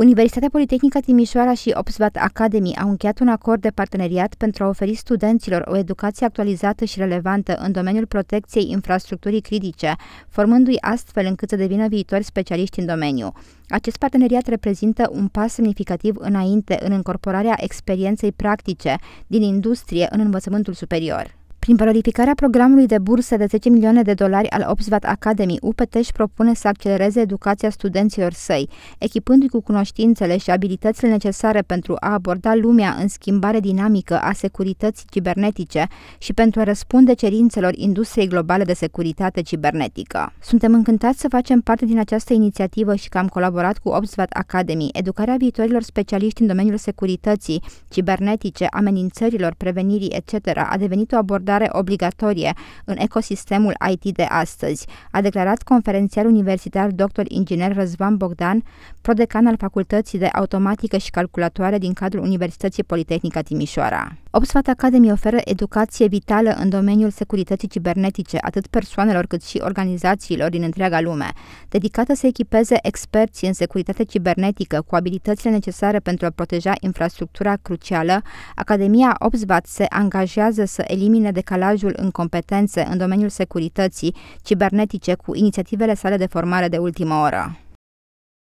Universitatea Politehnică Timișoara și Opsvat Academy au încheiat un acord de parteneriat pentru a oferi studenților o educație actualizată și relevantă în domeniul protecției infrastructurii critice, formându-i astfel încât să devină viitori specialiști în domeniu. Acest parteneriat reprezintă un pas semnificativ înainte în incorporarea experienței practice din industrie în învățământul superior. Prin planificarea programului de bursă de 10 milioane de dolari al Oxford Academy, UPT își propune să accelereze educația studenților săi, echipându-i cu cunoștințele și abilitățile necesare pentru a aborda lumea în schimbare dinamică a securității cibernetice și pentru a răspunde cerințelor industriei globale de securitate cibernetică. Suntem încântați să facem parte din această inițiativă și că am colaborat cu Oxford Academy, educarea viitorilor specialiști în domeniul securității cibernetice, amenințărilor, prevenirii, etc. a devenit o abordare cercetare obligatorie în ecosistemul IT de astăzi, a declarat conferențial universitar dr. inginer Răzvan Bogdan, prodecan al Facultății de Automatică și Calculatoare din cadrul Universității Politehnica Timișoara. Oxford Academy oferă educație vitală în domeniul securității cibernetice, atât persoanelor cât și organizațiilor din întreaga lume, dedicată să echipeze experți în securitate cibernetică cu abilitățile necesare pentru a proteja infrastructura crucială. Academia Oxford se angajează să elimine decalajul în competențe în domeniul securității cibernetice cu inițiativele sale de formare de ultimă oră.